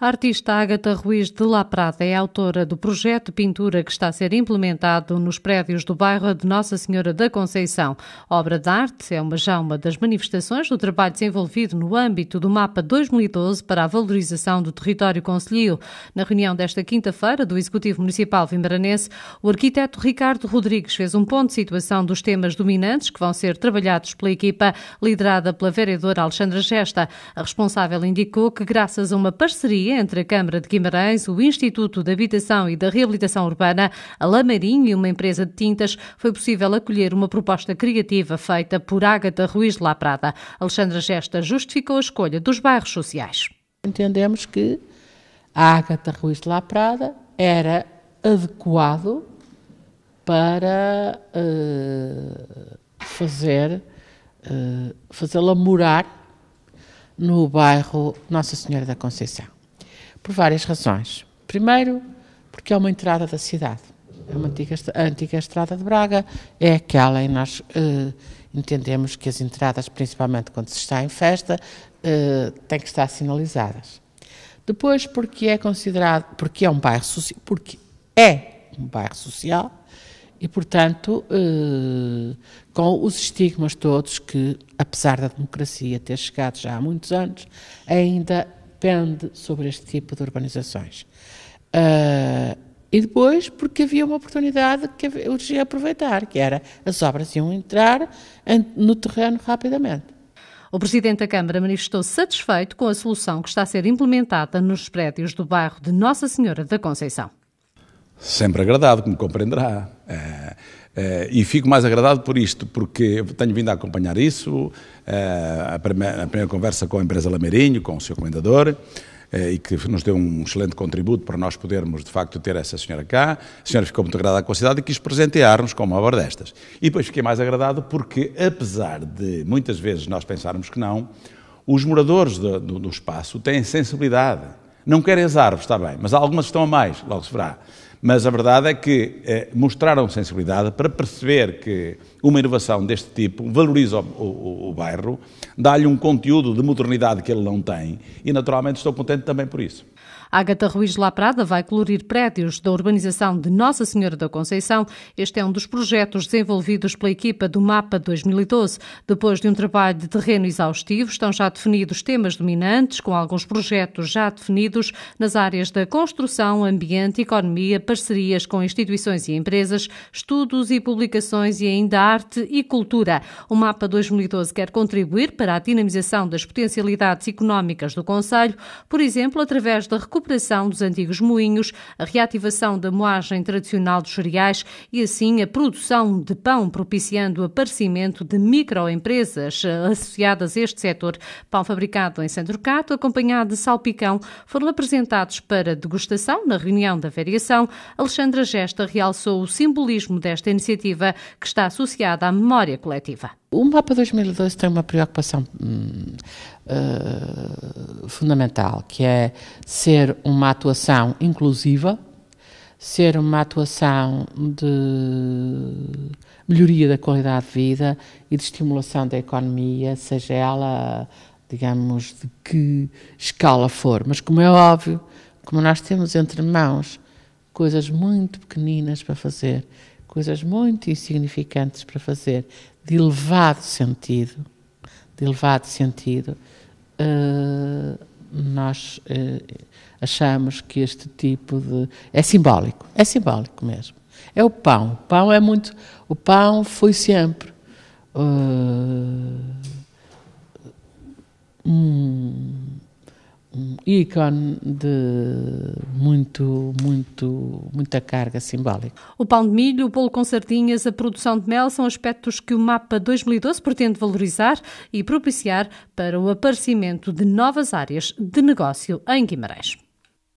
A artista Agatha Ruiz de La Prada é autora do projeto de pintura que está a ser implementado nos prédios do bairro de Nossa Senhora da Conceição. obra de arte é uma, já uma das manifestações do trabalho desenvolvido no âmbito do Mapa 2012 para a valorização do território concelhio. Na reunião desta quinta-feira do Executivo Municipal Vimaranense, o arquiteto Ricardo Rodrigues fez um ponto de situação dos temas dominantes que vão ser trabalhados pela equipa liderada pela vereadora Alexandra Gesta. A responsável indicou que, graças a uma parceria parceria entre a Câmara de Guimarães, o Instituto de Habitação e da Reabilitação Urbana, a Lamarinho e uma empresa de tintas, foi possível acolher uma proposta criativa feita por Ágata Ruiz de La Prada. Alexandra Gesta justificou a escolha dos bairros sociais. Entendemos que a Ágata Ruiz de La Prada era adequado para uh, fazer uh, fazê-la morar no bairro Nossa Senhora da Conceição. Por várias razões. Primeiro, porque é uma entrada da cidade. É uma antiga, a antiga estrada de Braga é aquela em nós uh, entendemos que as entradas, principalmente quando se está em festa, uh, têm que estar sinalizadas. Depois, porque é considerado, porque é um bairro social, porque é um bairro social e, portanto, eh, com os estigmas todos que, apesar da democracia ter chegado já há muitos anos, ainda Depende sobre este tipo de urbanizações. Uh, e depois, porque havia uma oportunidade que tinha a aproveitar, que era as obras iam entrar no terreno rapidamente. O Presidente da Câmara manifestou satisfeito com a solução que está a ser implementada nos prédios do bairro de Nossa Senhora da Conceição. Sempre agradado, como compreenderá. Eh, e fico mais agradado por isto, porque tenho vindo a acompanhar isso, eh, a, primeira, a primeira conversa com a empresa Lameirinho, com o seu comendador, eh, e que nos deu um excelente contributo para nós podermos, de facto, ter essa senhora cá. A senhora ficou muito agradada com a cidade e quis presentear-nos com uma obra destas. E depois fiquei mais agradado porque, apesar de muitas vezes nós pensarmos que não, os moradores do, do, do espaço têm sensibilidade não querem as árvores, está bem, mas algumas estão a mais, logo se verá. Mas a verdade é que eh, mostraram sensibilidade para perceber que uma inovação deste tipo valoriza o, o, o bairro, dá-lhe um conteúdo de modernidade que ele não tem e, naturalmente, estou contente também por isso. Agatha Ruiz de La Prada vai colorir prédios da urbanização de Nossa Senhora da Conceição. Este é um dos projetos desenvolvidos pela equipa do Mapa 2012. Depois de um trabalho de terreno exaustivo, estão já definidos temas dominantes, com alguns projetos já definidos nas áreas da construção, ambiente, economia, parcerias com instituições e empresas, estudos e publicações e ainda arte e cultura. O Mapa 2012 quer contribuir para a dinamização das potencialidades económicas do Conselho, por exemplo, através da recuperação recuperação dos antigos moinhos, a reativação da moagem tradicional dos cereais e, assim, a produção de pão, propiciando o aparecimento de microempresas associadas a este setor. Pão fabricado em Cato, acompanhado de salpicão, foram apresentados para degustação na reunião da variação. Alexandra Gesta realçou o simbolismo desta iniciativa que está associada à memória coletiva. O mapa 2002 tem uma preocupação uh, fundamental, que é ser uma atuação inclusiva, ser uma atuação de melhoria da qualidade de vida e de estimulação da economia, seja ela, digamos, de que escala for. Mas, como é óbvio, como nós temos entre mãos coisas muito pequeninas para fazer coisas muito insignificantes para fazer, de elevado sentido, de elevado sentido, uh, nós uh, achamos que este tipo de é simbólico, é simbólico mesmo. É o pão, o pão é muito, o pão foi sempre uh, um ícone de muito, muito, muita carga simbólica. O pão de milho, o bolo com sardinhas, a produção de mel são aspectos que o mapa 2012 pretende valorizar e propiciar para o aparecimento de novas áreas de negócio em Guimarães.